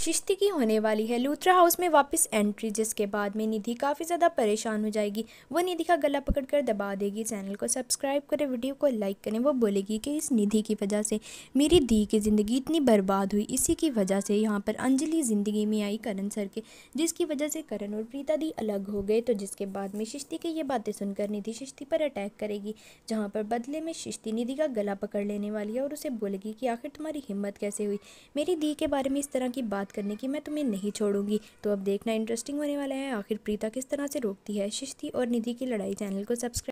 शिश्ती की होने वाली है लूथरा हाउस में वापस एंट्री जिसके बाद में निधि काफ़ी ज़्यादा परेशान हो जाएगी वो निधि का गला पकड़कर दबा देगी चैनल को सब्सक्राइब करें वीडियो को लाइक करें वो बोलेगी कि इस निधि की वजह से मेरी दी की ज़िंदगी इतनी बर्बाद हुई इसी की वजह से यहाँ पर अंजलि ज़िंदगी में आई करण सर के जिसकी वजह से करण और प्रीता दी अलग हो गए तो जिसके बाद में शिश्ती की ये बातें सुनकर निधि शिश्ती पर अटैक करेगी जहाँ पर बदले में शिश्ती निधि का गला पकड़ लेने वाली है और उसे बोलेगी कि आखिर तुम्हारी हिम्मत कैसे हुई मेरी दी के बारे में इस तरह की बात बात करने की मैं तुम्हें नहीं छोड़ूंगी तो अब देखना इंटरेस्टिंग होने वाला है आखिर प्रीता किस तरह से रोकती है शिश्ती और निधि की लड़ाई चैनल को सब्सक्राइब